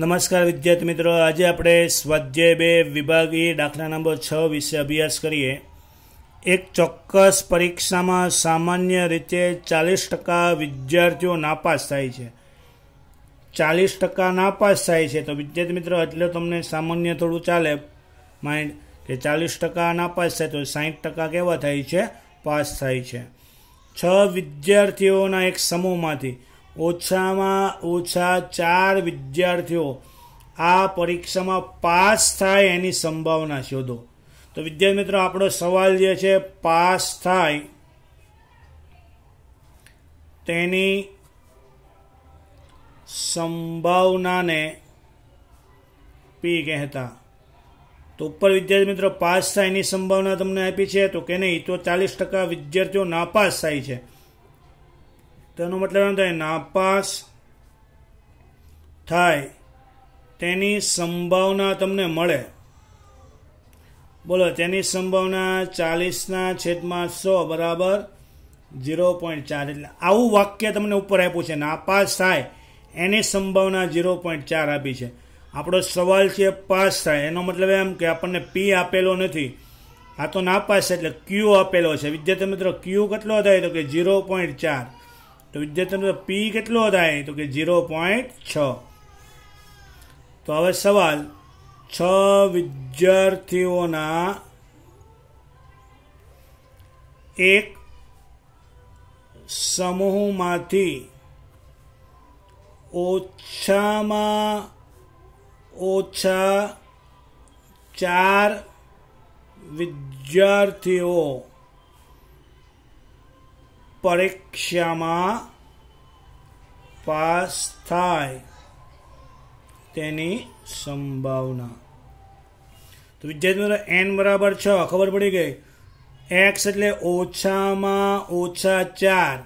નમસ્કાર વિદ્યાર્થી મિત્રો આજે આપણે સ્વાધ્યાય બે વિભાગીય દાખલા નંબર છ વિશે અભ્યાસ કરીએ એક ચોક્કસ પરીક્ષામાં સામાન્ય રીતે ચાલીસ ટકા વિદ્યાર્થીઓ નાપાસ થાય છે ચાલીસ ટકા નાપાસ થાય છે તો વિદ્યાર્થી મિત્રો એટલે તમને સામાન્ય થોડું ચાલે માઇન્ડ કે ચાલીસ ટકા નાપાસ થાય તો સાહીઠ ટકા કેવા થાય છે પાસ થાય છે છ વિદ્યાર્થીઓના એક સમૂહમાંથી ઓછામાં ઓછા ચાર વિદ્યાર્થીઓ આ પરીક્ષામાં પાસ થાય એની સંભાવના શોધો તો વિદ્યાર્થી મિત્રો આપણો સવાલ જે છે પાસ થાય તેની સંભાવનાને પી કહેતા તો ઉપર વિદ્યાર્થી મિત્રો પાસ થાય એની સંભાવના તમને આપી છે તો કે નહીં તો ચાલીસ ટકા વિદ્યાર્થીઓ નાપાસ થાય છે તેનો મતલબ એમ થાય નાપાસ થાય તેની સંભાવના તમને મળે બોલો તેની સંભાવના ચાલીસના છેદમાં સો બરાબર ઝીરો પોઈન્ટ ચાર એટલે આવું વાક્ય તમને ઉપર આપ્યું છે નાપાસ થાય એની સંભાવના ઝીરો પોઈન્ટ ચાર આપી છે આપણો સવાલ છે પાસ થાય એનો મતલબ એમ કે આપણને પી આપેલો નથી આ તો નાપાસ એટલે ક્યુ આપેલો છે વિદ્યાર્થી મિત્રો ક્યુ કેટલો થાય તો કે ઝીરો પોઈન્ટ ચાર તો વિદ્યાર્થીનો પી કેટલો થાય તો કે ઝીરો પોઈન્ટ છ તો હવે સવાલ છ વિદ્યાર્થીઓના એક સમૂહમાંથી ઓછામાં ઓછા ચાર વિદ્યાર્થીઓ પરીક્ષામાં પાસ થાય તેની સંભાવના તો વિદ્યાર્થી મિત્રો એન બરાબર છ ખબર પડી ગઈ એક્સ એટલે ઓછામાં ઓછા ચાર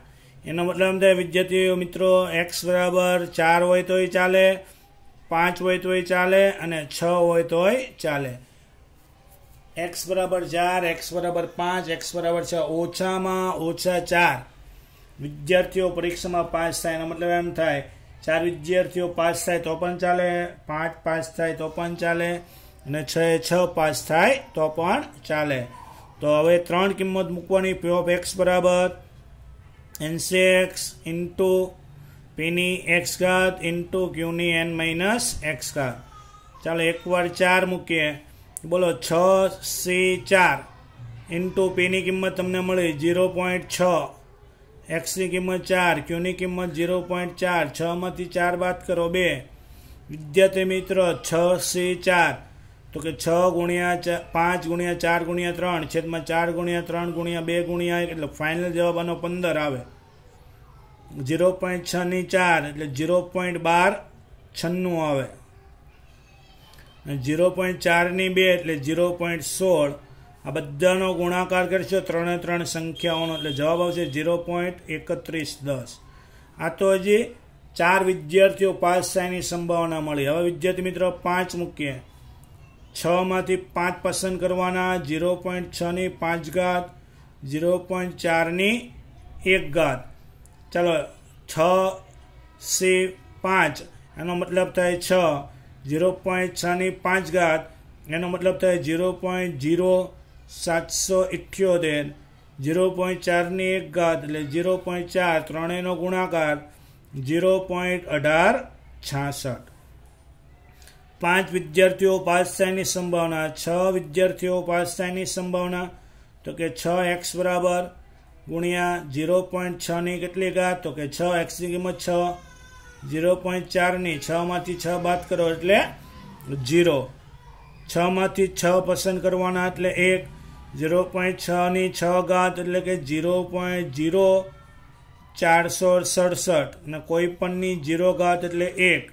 એનો મતલબ થાય વિદ્યાર્થીઓ મિત્રો એક્સ બરાબર ચાર હોય તોય ચાલે પાંચ હોય તોય ચાલે અને છ હોય તોય ચાલે એક્સ બરાબર ચાર એક્સ બરાબર પાંચ એક્સ બરાબર છ ઓછામાં ઓછા ચાર વિદ્યાર્થીઓ પરીક્ષામાં પાસ થાય એનો મતલબ એમ થાય ચાર વિદ્યાર્થીઓ પાસ થાય તો પણ ચાલે પાંચ પાસ થાય તો પણ ચાલે અને છ એ છ પાસ થાય તો પણ ચાલે તો હવે ત્રણ કિંમત મૂકવાની પી ઓફ એક્સ બરાબર એનસીએક્સ ઇન્ટુ પીની એક્સ ઘાત ઇન્ટુ ક્યુની એન માઇનસ એક્સ ઘાત ચાલો એકવાર ચાર મૂકીએ બોલો છ સી ચાર ઇન્ટુ પીની કિંમત તમને મળી ઝીરો પોઈન્ટ છ એક્સની કિંમત ચાર ક્યુની કિંમત ઝીરો પોઈન્ટ ચાર છમાંથી ચાર બાદ કરો બે વિદ્યાર્થી મિત્ર છ સી ચાર તો કે છ ગુણ્યા પાંચ ગુણ્યા ચાર ગુણ્યા ત્રણ છેદમાં ચાર ગુણ્યા ત્રણ ગુણ્યા બે ગુણ્યા એટલે ફાઇનલ જવાબ આનો પંદર આવે ઝીરો પોઈન્ટ છની ચાર એટલે ઝીરો પોઈન્ટ બાર છન્નું આવે ઝીરો પોઈન્ટ ચારની બે એટલે ઝીરો પોઈન્ટ સોળ આ બધાનો ગુણાકાર કરશો ત્રણે ત્રણ સંખ્યાઓનો એટલે જવાબ આવશે ઝીરો પોઈન્ટ એકત્રીસ દસ આ તો હજી ચાર વિદ્યાર્થીઓ પાસ થયાની સંભાવના મળી હવે વિદ્યાર્થી મિત્રો પાંચ મૂકીએ છમાંથી પાંચ પસંદ કરવાના ઝીરો પોઈન્ટ છની પાંચ ઘાત જીરો પોઈન્ટ ચારની એક ઘાત ચાલો છ સી પાંચ એનો મતલબ થાય છ જીરો પોઈન્ટ છની પાંચ ઘાત એનો મતલબ થાય જીરો પોઈન્ટ ઝીરો સાતસો ઇઠ્યોતેર ઝીરો પોઈન્ટ ચારની એક ઘાત એટલે જીરો પોઈન્ટ ચાર ત્રણેયનો ગુણાકાર જીરો પોઈન્ટ અઢાર છાસઠ પાંચ વિદ્યાર્થીઓ પાસ થાયની સંભાવના છ વિદ્યાર્થીઓ પાસ થયાની સંભાવના તો કે છ એક્સ બરાબર ગુણ્યા જીરો પોઈન્ટ છની કેટલી ઘાત તો કે છ એક્સની કિંમત છ ઝીરો પોઈન્ટ ચારની છમાંથી છ બાદ કરો એટલે જીરો છમાંથી છ પસંદ કરવાના એટલે એક જીરો પોઈન્ટ છની છ ઘાત એટલે કે ઝીરો પોઈન્ટ ઝીરો ચારસો સડસઠ અને કોઈ પણની જીરો ઘાત એટલે એક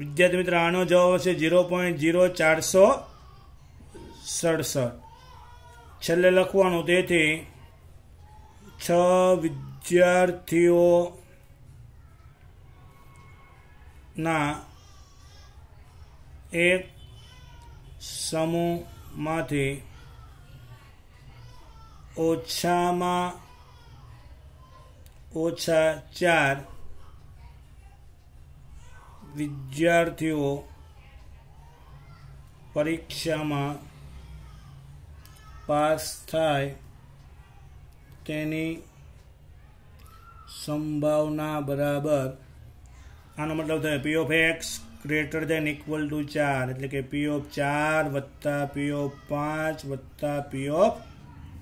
વિદ્યાર્થી મિત્ર આનો જવાબ હશે ઝીરો પોઈન્ટ જીરો ચારસો સડસઠ છેલ્લે લખવાનું તેથી છ વિદ્યાર્થીઓ ના એક સમૂહમાંથી ઓછામાં ઓછા ચાર વિદ્યાર્થીઓ પરીક્ષામાં પાસ થાય તેની સંભાવના બરાબર આનો મતલબ થાય P of X greater than equal to ચાર એટલે કે પી ઓફ ચાર વત્તા પી ઓફ પાંચ વત્તા પી ઓફ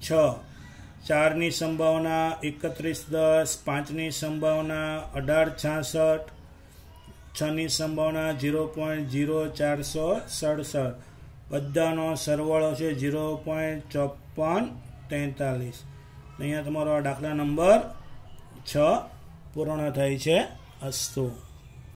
છ ચારની સંભાવના એકત્રીસ દસ પાંચની સંભાવના અઢાર છાસઠ છની સંભાવના ઝીરો પોઈન્ટ ઝીરો ચારસો સડસઠ બધાનો સરવાળો છે ઝીરો પોઈન્ટ ચોપન તેતાલીસ અહીંયા તમારો આ દાખલા નંબર છ પૂર્ણ થાય છે અસ્તુ